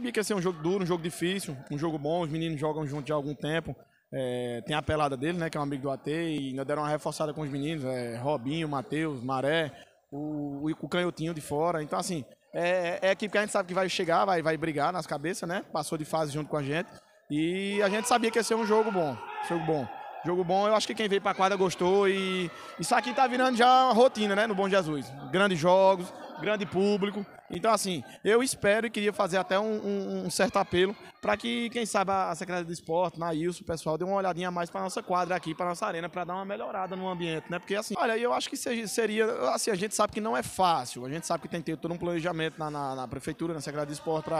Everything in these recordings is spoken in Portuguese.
Sabia que ia ser um jogo duro, um jogo difícil, um jogo bom. Os meninos jogam junto já há algum tempo. É, tem a pelada dele, né? Que é um amigo do AT. E ainda deram uma reforçada com os meninos. É, Robinho, Matheus, Maré, o, o, Canhotinho de fora. Então, assim, é, é a equipe que a gente sabe que vai chegar, vai, vai brigar nas cabeças, né? Passou de fase junto com a gente. E a gente sabia que ia ser um jogo bom. Jogo bom. Jogo bom, eu acho que quem veio pra quadra gostou e isso aqui tá virando já rotina, né, no Bom Jesus. Grandes jogos, grande público. Então, assim, eu espero e queria fazer até um, um, um certo apelo para que, quem sabe, a Secretaria de Esporte, na ILS, o pessoal dê uma olhadinha a mais para nossa quadra aqui, para nossa arena, para dar uma melhorada no ambiente, né? Porque, assim, olha, eu acho que seria, assim, a gente sabe que não é fácil, a gente sabe que tem que ter todo um planejamento na, na, na prefeitura, na Secretaria de Esporte,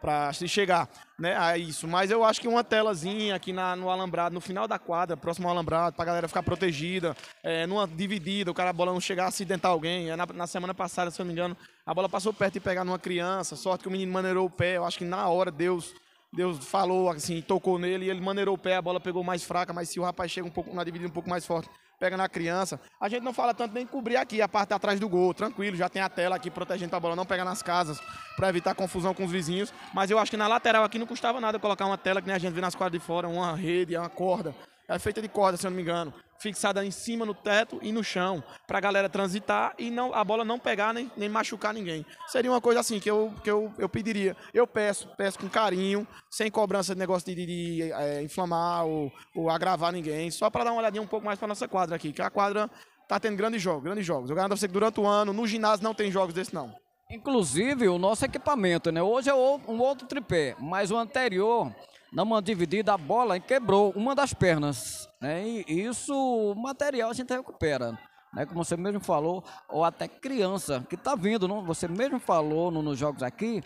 para se chegar né, a isso. Mas eu acho que uma telazinha aqui na, no alambrado, no final da quadra, próximo ao alambrado, para a galera ficar protegida, é, numa dividida, o cara a bola não chegar a acidentar alguém. É, na, na semana passada, se eu não me engano, a bola passou perto de pegar numa criança, sorte que o menino maneirou o pé, eu acho que na hora Deus Deus falou assim, tocou nele, e ele maneirou o pé, a bola pegou mais fraca, mas se o rapaz chega um pouco na dividida um pouco mais forte, pega na criança. A gente não fala tanto nem cobrir aqui, a parte atrás do gol, tranquilo, já tem a tela aqui protegendo a bola, não pega nas casas, para evitar confusão com os vizinhos. Mas eu acho que na lateral aqui não custava nada colocar uma tela que nem a gente vê nas quadras de fora, uma rede, uma corda. É feita de corda, se eu não me engano, fixada em cima no teto e no chão, para a galera transitar e não a bola não pegar nem, nem machucar ninguém. Seria uma coisa assim que eu, que eu, eu pediria. Eu peço, peço com carinho, sem cobrança de negócio de, de, de é, inflamar ou, ou agravar ninguém, só para dar uma olhadinha um pouco mais para nossa quadra aqui, que a quadra tá tendo grandes jogos, grandes jogos. Eu garanto a você que durante o ano, no ginásio não tem jogos desse não. Inclusive o nosso equipamento, né? Hoje é um outro tripé, mas o anterior numa dividida, a bola quebrou uma das pernas. Né? E isso, o material a gente recupera. Né? Como você mesmo falou, ou até criança que está vindo, não? você mesmo falou no, nos jogos aqui,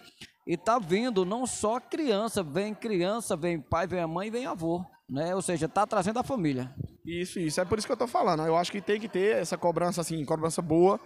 e está vindo não só criança, vem criança, vem pai, vem a mãe, vem avô. Né? Ou seja, está trazendo a família. Isso, isso. É por isso que eu estou falando. Né? Eu acho que tem que ter essa cobrança, assim, cobrança boa